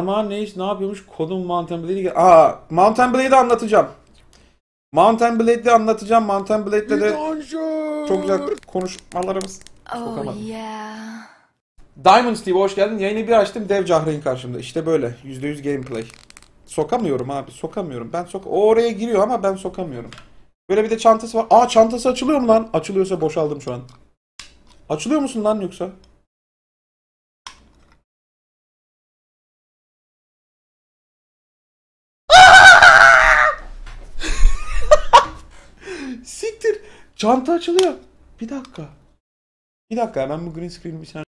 Armağan ne iş ne yapıyormuş? Kodum Mountain Blade'i... Aa, Mountain Blade'i anlatacağım. Mountain Blade'de anlatacağım. Mountain Blade'de de çok güzel konuşmalarımız. Oh yeah. Diamond Steve hoş geldin. Yayını bir açtım. Dev Cahreyn karşımda. İşte böyle. %100 gameplay. Sokamıyorum abi. Sokamıyorum. Ben sok o oraya giriyor ama ben sokamıyorum. Böyle bir de çantası var. Aa çantası açılıyor mu lan? Açılıyorsa boşaldım şu an. Açılıyor musun lan yoksa? Siktir. Çanta açılıyor. Bir dakika. Bir dakika ben bu green screen bir saniye